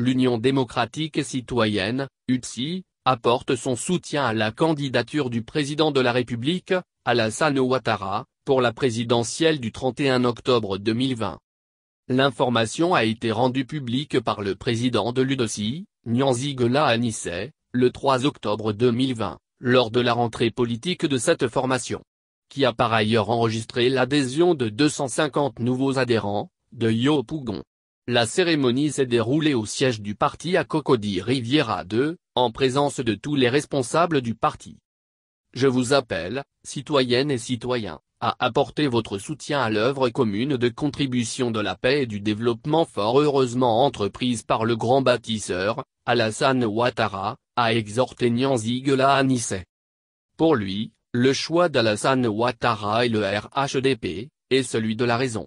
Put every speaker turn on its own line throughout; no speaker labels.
l'Union démocratique et citoyenne, UTSI, apporte son soutien à la candidature du président de la République, Alassane Ouattara, pour la présidentielle du 31 octobre 2020. L'information a été rendue publique par le président de Nyanzi à Nice, le 3 octobre 2020, lors de la rentrée politique de cette formation, qui a par ailleurs enregistré l'adhésion de 250 nouveaux adhérents, de Yopougon. La cérémonie s'est déroulée au siège du parti à Cocody Riviera 2, en présence de tous les responsables du parti. Je vous appelle, citoyennes et citoyens, à apporter votre soutien à l'œuvre commune de contribution de la paix et du développement fort heureusement entreprise par le grand bâtisseur, Alassane Ouattara, a exhorté à Nice. Pour lui, le choix d'Alassane Ouattara et le RHDP, est celui de la raison.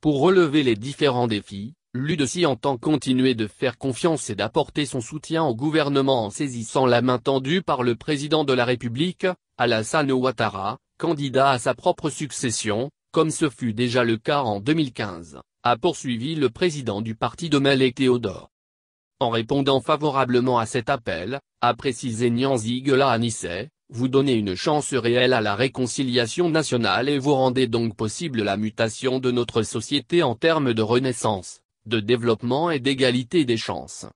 Pour relever les différents défis, L'UDECI entend continuer de faire confiance et d'apporter son soutien au gouvernement en saisissant la main tendue par le président de la République, Alassane Ouattara, candidat à sa propre succession, comme ce fut déjà le cas en 2015, a poursuivi le président du parti de et Théodore. En répondant favorablement à cet appel, a précisé à Anisset, vous donnez une chance réelle à la réconciliation nationale et vous rendez donc possible la mutation de notre société en termes de renaissance de développement et d'égalité des chances